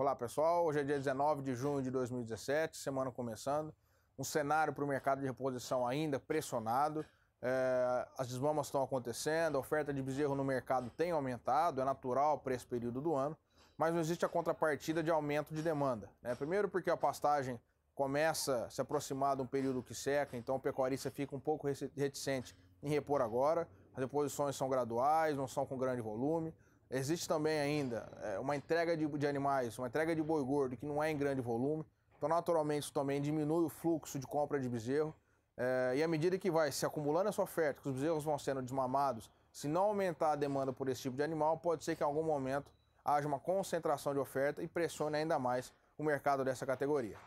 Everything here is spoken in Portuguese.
Olá pessoal, hoje é dia 19 de junho de 2017, semana começando. Um cenário para o mercado de reposição ainda pressionado. É, as desmamas estão acontecendo, a oferta de bezerro no mercado tem aumentado, é natural para esse período do ano, mas não existe a contrapartida de aumento de demanda. Né? Primeiro, porque a pastagem começa a se aproximar de um período que seca, então o pecuarista fica um pouco reticente em repor agora. As reposições são graduais, não são com grande volume. Existe também ainda é, uma entrega de, de animais, uma entrega de boi gordo que não é em grande volume. Então, naturalmente, isso também diminui o fluxo de compra de bezerro. É, e à medida que vai se acumulando essa oferta, que os bezerros vão sendo desmamados, se não aumentar a demanda por esse tipo de animal, pode ser que em algum momento haja uma concentração de oferta e pressione ainda mais o mercado dessa categoria.